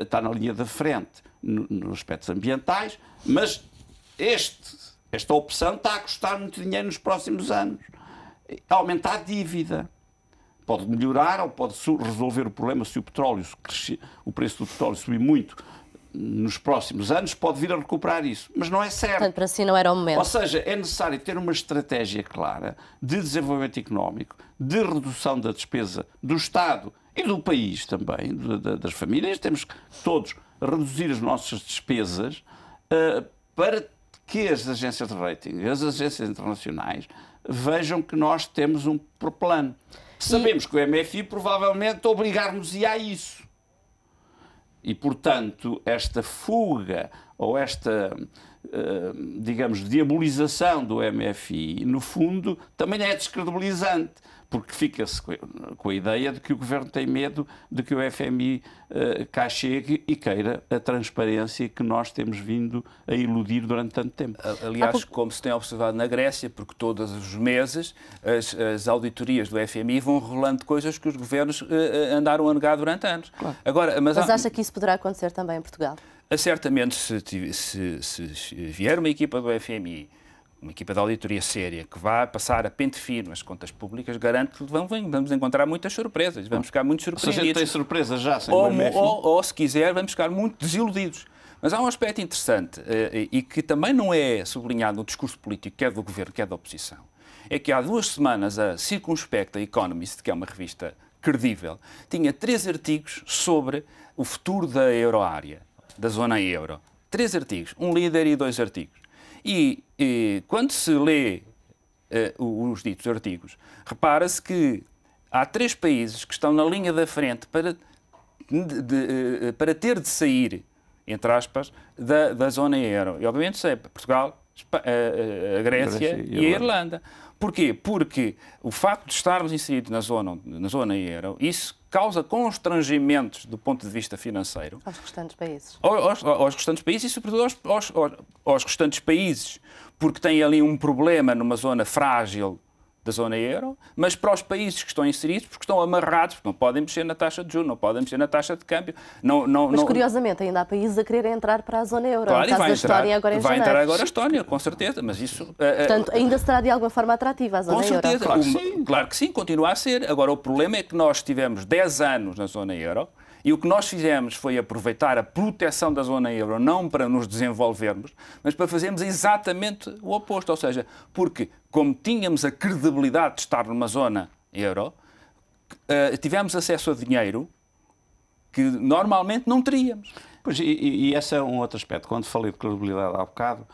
está eh, na linha da frente nos aspectos ambientais, mas este, esta opção está a custar muito dinheiro nos próximos anos. Tá Aumenta a dívida. Pode melhorar ou pode resolver o problema se o petróleo se crescer, o preço do petróleo subir muito nos próximos anos, pode vir a recuperar isso. Mas não é certo. Portanto, para si não era o momento. Ou seja, é necessário ter uma estratégia clara de desenvolvimento económico, de redução da despesa do Estado e do país também, das famílias, temos que todos reduzir as nossas despesas uh, para que as agências de rating, as agências internacionais, vejam que nós temos um plano. Sabemos e... que o MFI provavelmente obrigar-nos-ia a isso. E, portanto, esta fuga ou esta, eh, digamos, diabolização do MFI, no fundo, também é descredibilizante porque fica-se com a ideia de que o governo tem medo de que o FMI eh, cá chegue e queira a transparência que nós temos vindo a iludir durante tanto tempo. Aliás, pouco... como se tem observado na Grécia, porque todos os meses as, as auditorias do FMI vão rolando coisas que os governos eh, eh, andaram a negar durante anos. Claro. Agora, mas, mas acha há... que isso poderá acontecer também em Portugal? Certamente, se, se, se vier uma equipa do FMI uma equipa de auditoria séria que vai passar a pente firme as contas públicas, garanto que vão, vamos encontrar muitas surpresas, vamos ficar muito surpreendidos. Se a gente tem surpresas já, sem ou, ou, ou, se quiser, vamos ficar muito desiludidos. Mas há um aspecto interessante eh, e que também não é sublinhado no discurso político, quer do governo, quer da oposição, é que há duas semanas a Circunspecta Economist, que é uma revista credível, tinha três artigos sobre o futuro da euroárea, da zona euro. Três artigos, um líder e dois artigos. E, e quando se lê uh, os ditos artigos, repara-se que há três países que estão na linha da frente para, de, de, eh, para ter de sair, entre aspas, da, da zona euro. E obviamente sei, é Portugal, eh, a, Grécia, Grécia e a Irlanda. Porquê? Porque o facto de estarmos inseridos na zona, na zona euro, isso causa constrangimentos do ponto de vista financeiro aos restantes países. Aos, aos restantes países e, sobretudo, aos, aos, aos restantes países, porque tem ali um problema numa zona frágil da zona euro, mas para os países que estão inseridos, porque estão amarrados, porque não podem mexer na taxa de juros, não podem mexer na taxa de câmbio. Não, não, mas, não... curiosamente, ainda há países a querer entrar para a zona euro. É claro, no caso vai, da entrar, Estónia, agora em vai entrar agora a Estónia, com certeza, mas isso... Eh, eh, Portanto, ainda será de alguma forma atrativa a zona com euro. Com certeza, claro que, sim. claro que sim, continua a ser. Agora, o problema é que nós tivemos 10 anos na zona euro, e o que nós fizemos foi aproveitar a proteção da zona euro, não para nos desenvolvermos, mas para fazermos exatamente o oposto. Ou seja, porque, como tínhamos a credibilidade de estar numa zona euro, eh, tivemos acesso a dinheiro que normalmente não teríamos. Pois, e, e esse é um outro aspecto. Quando falei de credibilidade há bocado,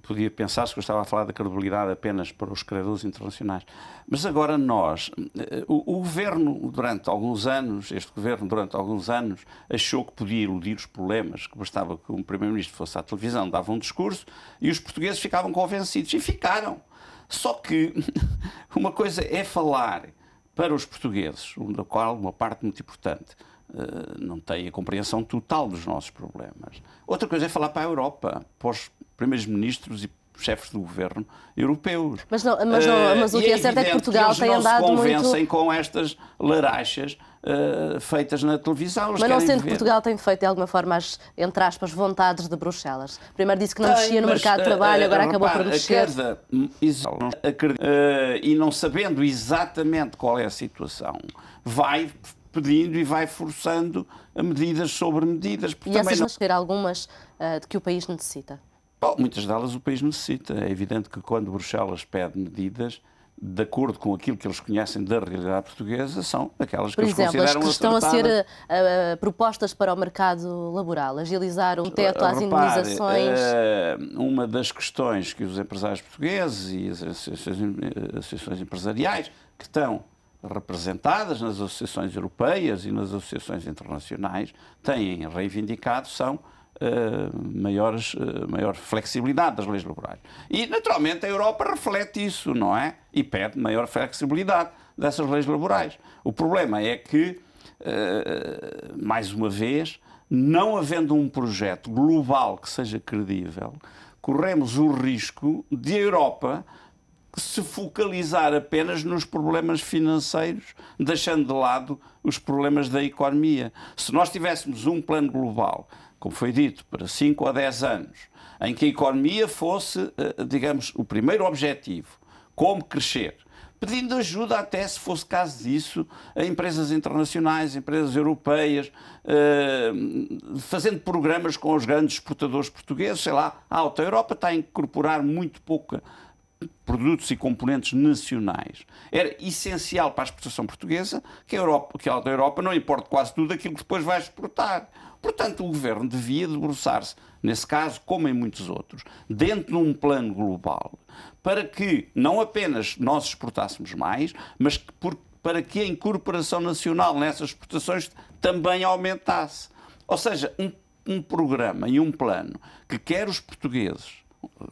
podia pensar-se que eu estava a falar da credibilidade apenas para os credores internacionais. Mas agora nós, eh, o, o, governo durante alguns anos, este governo durante alguns anos, achou que podia eludir os problemas, que bastava que um primeiro-ministro fosse à televisão, dava um discurso e os portugueses ficavam convencidos. E ficaram. Só que uma coisa é falar para os portugueses, da qual uma parte muito importante eh, não tem a compreensão total dos nossos problemas. Outra coisa é falar para a Europa, para os primeiros ministros e chefes do governo europeus. Mas, não, mas, não, eh, mas o que é, é certo é que Portugal que tem andado muito... eles não se convencem muito... com estas larachas uh, feitas na televisão. mas não sendo que Portugal tem feito, de alguma forma, as, entre aspas, vontades de Bruxelas. Primeiro disse que não tem, mexia no mas, mercado de eh, trabalho, uh, agora repara, acabou por mexer. A acredita, uh, e não sabendo exatamente qual é a situação, vai pedindo e vai forçando medidas sobre medidas. E essas não... algumas de que o país necessita? Bom, muitas delas o país necessita. É evidente que quando Bruxelas pede medidas, de acordo com aquilo que eles conhecem da realidade portuguesa, são aquelas que Por eles exemplo, consideram as que estão acertadas. a ser uh, propostas para o mercado laboral, agilizar um teto às eh, indenizações. Uh, uma das questões que os empresários portugueses e as associações, associações empresariais que estão representadas nas associações europeias e nas associações internacionais têm reivindicado são eh, maiores, eh, maior flexibilidade das leis laborais. E, naturalmente, a Europa reflete isso, não é? E pede maior flexibilidade dessas leis laborais. O problema é que, eh, mais uma vez, não havendo um projeto global que seja credível, corremos o risco de a Europa se focalizar apenas nos problemas financeiros, deixando de lado os problemas da economia. Se nós tivéssemos um plano global como foi dito, para 5 ou 10 anos, em que a economia fosse, eh, digamos, o primeiro objetivo, como crescer, pedindo ajuda até, se fosse caso disso, a empresas internacionais, empresas europeias, eh, fazendo programas com os grandes exportadores portugueses, sei lá, a Alta Europa está a incorporar muito pouca produtos e componentes nacionais. Era essencial para a exportação portuguesa que a, Europa, que a Europa não importe quase tudo aquilo que depois vai exportar. Portanto, o governo devia debruçar-se, nesse caso, como em muitos outros, dentro de um plano global, para que não apenas nós exportássemos mais, mas que por, para que a incorporação nacional nessas exportações também aumentasse. Ou seja, um, um programa e um plano que quer os portugueses,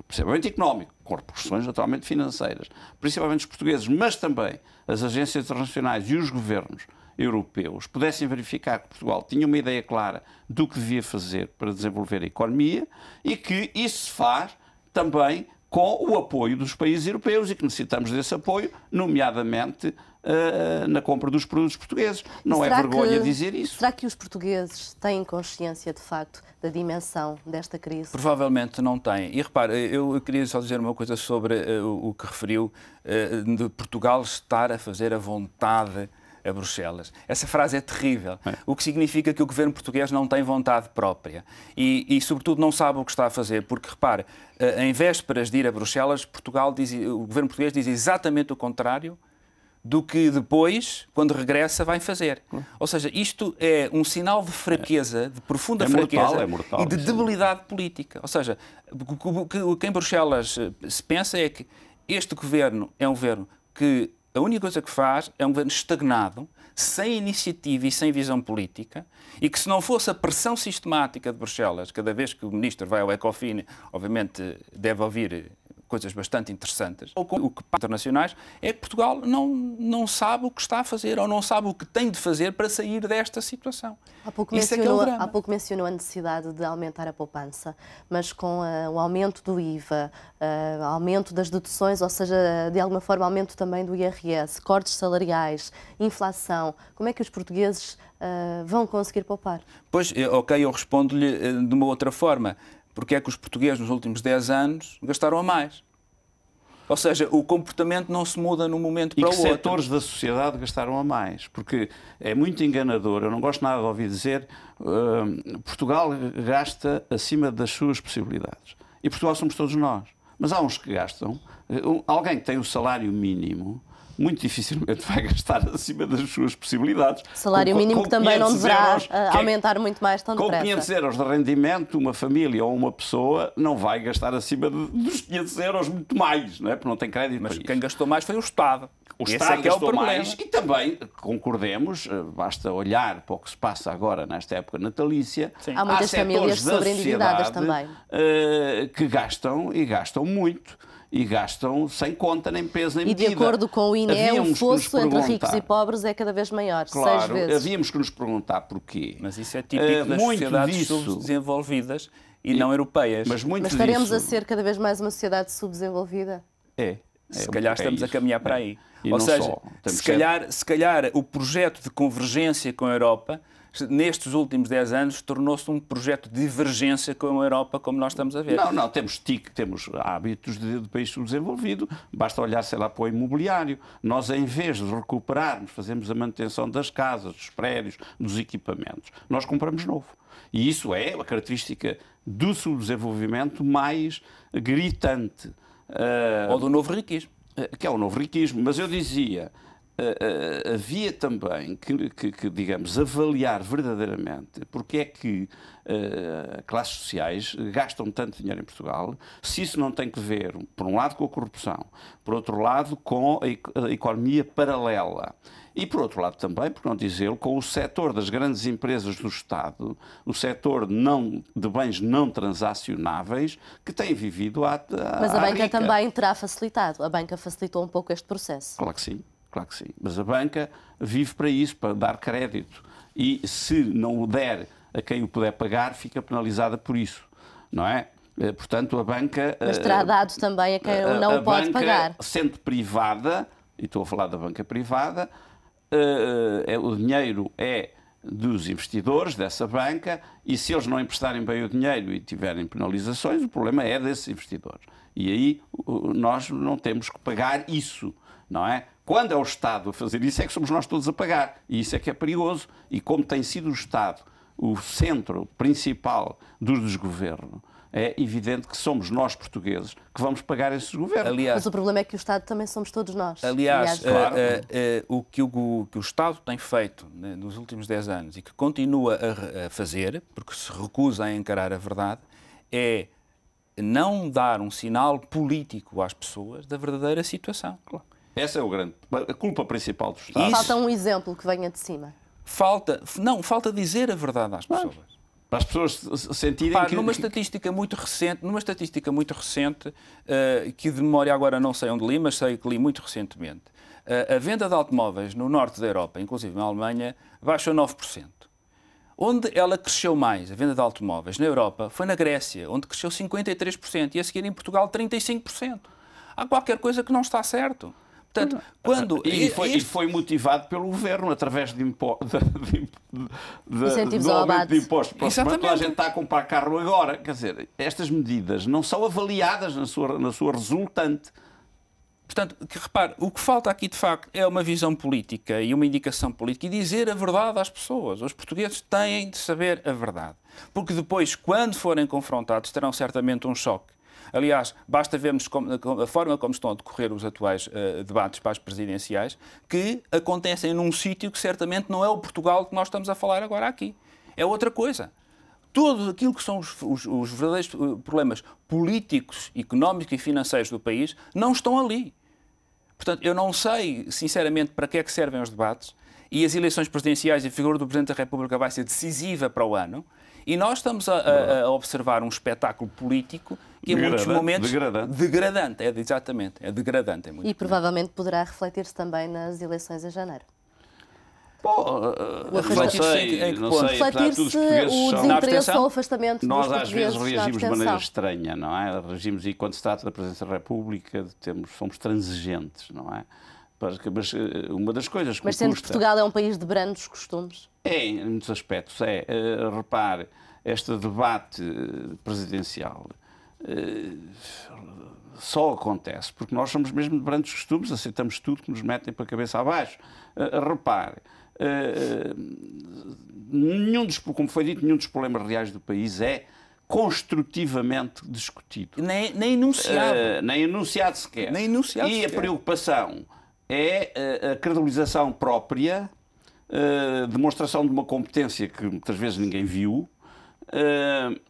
principalmente económico, com repercussões naturalmente financeiras, principalmente os portugueses, mas também as agências internacionais e os governos europeus pudessem verificar que Portugal tinha uma ideia clara do que devia fazer para desenvolver a economia e que isso se faz também com o apoio dos países europeus e que necessitamos desse apoio, nomeadamente uh, na compra dos produtos portugueses. Não é vergonha que, dizer isso. Será que os portugueses têm consciência, de facto, da dimensão desta crise? Provavelmente não têm. E repare, eu queria só dizer uma coisa sobre uh, o que referiu uh, de Portugal estar a fazer a vontade a Bruxelas. Essa frase é terrível, é. o que significa que o governo português não tem vontade própria e, e, sobretudo, não sabe o que está a fazer, porque, repare, eh, em vésperas de ir a Bruxelas, Portugal diz, eh, o governo português diz exatamente o contrário do que depois, quando regressa, vai fazer. Ou seja, isto é um sinal de fraqueza, de profunda é fraqueza é mortal, e de debilidade política. Ou seja, o que, que em Bruxelas eh, se pensa é que este governo é um governo que a única coisa que faz é um governo estagnado, sem iniciativa e sem visão política, e que se não fosse a pressão sistemática de Bruxelas, cada vez que o ministro vai ao Ecofin, obviamente deve ouvir coisas bastante interessantes. O que para internacionais é que Portugal não, não sabe o que está a fazer ou não sabe o que tem de fazer para sair desta situação. Há pouco, é é mencionou, é há pouco mencionou a necessidade de aumentar a poupança, mas com uh, o aumento do IVA, uh, eh, aumento das deduções, ou seja, de alguma forma aumento também do IRS, cortes salariais, inflação, como é que os portugueses uh, vão conseguir poupar? Pois, ok, eu respondo-lhe de uma outra forma porque é que os portugueses nos últimos 10 anos gastaram a mais. Ou seja, o comportamento não se muda num momento para o outro. E setores da sociedade gastaram a mais? Porque é muito enganador, eu não gosto nada de ouvir dizer uh, Portugal gasta acima das suas possibilidades. E Portugal somos todos nós. Mas há uns que gastam. Eh, alguém que tem o salário mínimo muito dificilmente vai gastar acima das suas possibilidades. Salário com, mínimo com que também não deverá euros, eh, é aumentar muito mais tão com depressa. Com 500 euros de rendimento, uma família ou uma pessoa não vai gastar acima de, dos 500 euros muito mais, não é? porque não tem crédito. Mas quem gastou mais foi o Estado. O Esse é Estado é gastou é o problema. mais e também, concordemos, eh, basta olhar para o que se passa agora nesta época natalícia. Sim. Há muitas Há famílias sobreendividadas também. Eh, que gastam e gastam muito e gastam sem conta, nem peso, nem e medida. E de acordo com o INE, o fosso entre ricos e pobres é cada vez maior, claro, seis vezes. havíamos que nos perguntar porquê. Mas isso é típico uh, das sociedades disso, subdesenvolvidas e, e, não europeias. Mas, muito mas estaremos disso, a ser cada vez mais uma sociedade subdesenvolvida? É. é se calhar é estamos isso. a caminhar para é. aí. E Ou seja, se calhar, se calhar o projeto de convergência com a Europa nestes últimos 10 anos, tornou-se um projeto de divergência com a Europa, como nós estamos a ver. Não, não, temos TIC, temos hábitos de, de país subdesenvolvido, basta olhar, sei lá, para o imobiliário. Nós, em vez de recuperarmos, fazemos a manutenção das casas, dos prédios, dos equipamentos, nós compramos novo. E isso é a característica do subdesenvolvimento mais gritante. Eh, Ou do novo riquismo. Eh, que é o novo riquismo. Mas eu dizia, eh, eh, havia também que, que, que, digamos, avaliar verdadeiramente porque é que uh, classes sociais gastam tanto dinheiro em Portugal, se isso não tem que ver, por um lado, com a corrupção, por outro lado, com a, a economia paralela. E, por outro lado, também, por não dizê-lo, com o setor das grandes empresas do Estado, o setor não, de bens não transacionáveis, que tem vivido a Mas a banca rica. também terá facilitado. A banca facilitou um pouco este processo. Claro que sim. Claro que sim. Mas a banca vive para isso, para dar crédito. E se não o der a quem o puder pagar, fica penalizada por isso. Não é? Eh, portanto, a banca. Eh, Mas terá dado também a quem a, eh, não a pode banca, pagar. Sendo privada, e estou a falar da banca privada, é, o dinheiro é dos investidores dessa banca e se eles não emprestarem bem o dinheiro e tiverem penalizações, o problema é desses investidores. E aí nós não temos que pagar isso, não é? Quando é o Estado a fazer isso, é que somos nós todos a pagar. E isso é que é perigoso. E como tem sido o Estado o centro principal dos desgoverno, é evidente que somos nós portugueses que vamos pagar esses governos. Aliás, Mas o problema é que o Estado também somos todos nós. Aliás, aliás eh, claro. uh, uh, uh, o, que o, que o Estado tem feito né, nos últimos 10 anos e que continua a, a, fazer, porque se recusa a encarar a verdade, é não dar um sinal político às pessoas da verdadeira situação. Claro. Essa é o grande, a culpa principal dos Estados. Isso... Falta um exemplo que venha de cima. Falta, não, falta dizer a verdade às pessoas. Para as pessoas sentirem Repare, que... numa estatística muito recente, numa estatística muito recente, uh, que de memória agora não sei onde li, mas sei que li muito recentemente, uh, a venda de automóveis no norte da Europa, inclusive na Alemanha, baixou 9%. Onde ela cresceu mais, a venda de automóveis na Europa, foi na Grécia, onde cresceu 53% e a seguir em Portugal 35%. Há qualquer coisa que não está certo. Portanto, uhum. quando. E foi, e foi motivado pelo governo através de, impo, de, de, de, Incentivos do aumento de impostos. Exatamente. Mas a gente está a comprar carro agora. Quer dizer, estas medidas não são avaliadas na sua, na sua resultante. Portanto, que, repare, o que falta aqui de facto é uma visão política e uma indicação política e dizer a verdade às pessoas. Os portugueses têm de saber a verdade. Porque depois, quando forem confrontados, terão certamente um choque Aliás, basta vermos como, a forma como estão a decorrer os atuais uh, debates para as presidenciais, que acontecem num sítio que certamente não é o Portugal que nós estamos a falar agora aqui. É outra coisa. Tudo aquilo que são os, os, os verdadeiros eh, problemas políticos, económicos e financeiros do país não estão ali. Portanto, eu não sei, sinceramente, para que é que servem os debates e as eleições presidenciais e a figura do Presidente da República vai ser decisiva para o ano. E nós estamos a, a, a observar um espetáculo político que em muitos momentos degradante, degradante é exatamente, é degradante. É muito e provavelmente poderá refletir-se também nas eleições em janeiro. Bom, eh, eh, refletir-se não sei, refletir-se o desinteresse são, ou afastamento Nós às vezes reagimos de maneira estranha, não é? Reagimos e quando se trata da presença da República, temos, somos transigentes, não é? Mas eh, uma das coisas que Mas sendo custa... que Portugal é um país de brandos costumes? É, em muitos aspectos, é. Eh, repare, este debate eh, presidencial só acontece porque nós somos mesmo de brandos costumes, aceitamos tudo que nos metem para a cabeça abaixo. repare, nenhum dos, como foi dito, nenhum dos problemas reais do país é construtivamente discutido. Nem, nem enunciado. nem enunciado sequer. Nem enunciado E sequer. a preocupação é eh, a credibilização própria, a eh, demonstração de uma competência que muitas vezes ninguém viu, eh,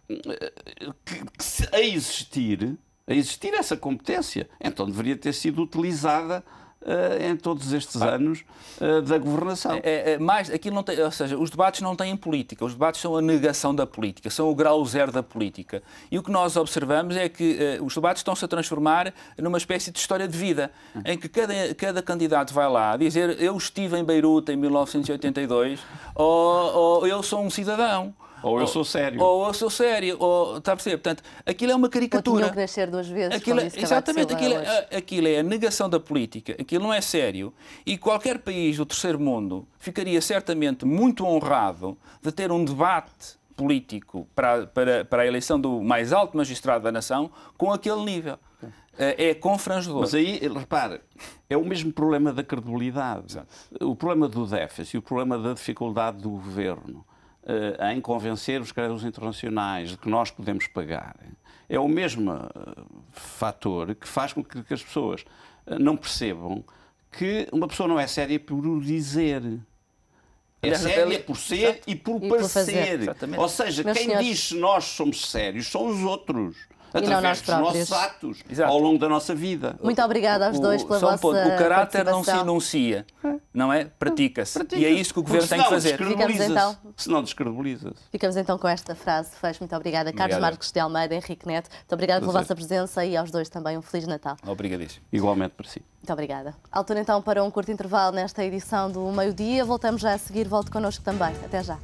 que, a existir, a existir essa competência, então deveria ter sido utilizada eh, em todos estes ah. anos eh, da governação. É, é, é, mais, aquilo não tem, ou seja, os debates não têm política, os debates são a negação da política, são o grau zero da política. E o que nós observamos é que eh, os debates estão-se a transformar numa espécie de história de vida, em que cada, cada candidato vai lá dizer eu estive em Beirute em 1982 ou, ou eu sou um cidadão. Ou eu sou sério. Ou, ou eu sou sério. Ou, está a perceber? Portanto, aquilo é uma caricatura. Ou tinham que nascer duas vezes. Aquilo, é, exatamente, aquilo, é, aquilo é a negação da política. Aquilo não é sério. E qualquer país do terceiro mundo ficaria certamente muito honrado de ter um debate político para, para, para a eleição do mais alto magistrado da nação com aquele nível. É, é confrangedor. Mas aí, repare, é o mesmo problema da credibilidade. Exato. O problema do déficit, o problema da dificuldade do governo, uh, em convencer os credores internacionais de que nós podemos pagar, é o mesmo uh, fator que faz com que, que as pessoas uh, não percebam que uma pessoa não é séria por o dizer. É séria por ser Exato. e por parecer. Ou seja, Meus quem senhores... diz nós somos sérios são os outros através dos nossos atos, Exato. ao longo da nossa vida. Muito obrigada aos dois pela vossa vossa O caráter não se enuncia, é. não é? Pratica-se. Pratica e é isso que o Governo tem que fazer. Ficamos então, então, se não descredibiliza se Ficamos então com esta frase. Fez muito obrigada, Carlos obrigado. Marcos de Almeida, Henrique Neto. Muito obrigada pela vossa presença e aos dois também um Feliz Natal. Obrigadíssimo. Igualmente para si. Muito obrigada. Altura então para um curto intervalo nesta edição do meio-dia. Voltamos já a seguir. Volte connosco também. Até já.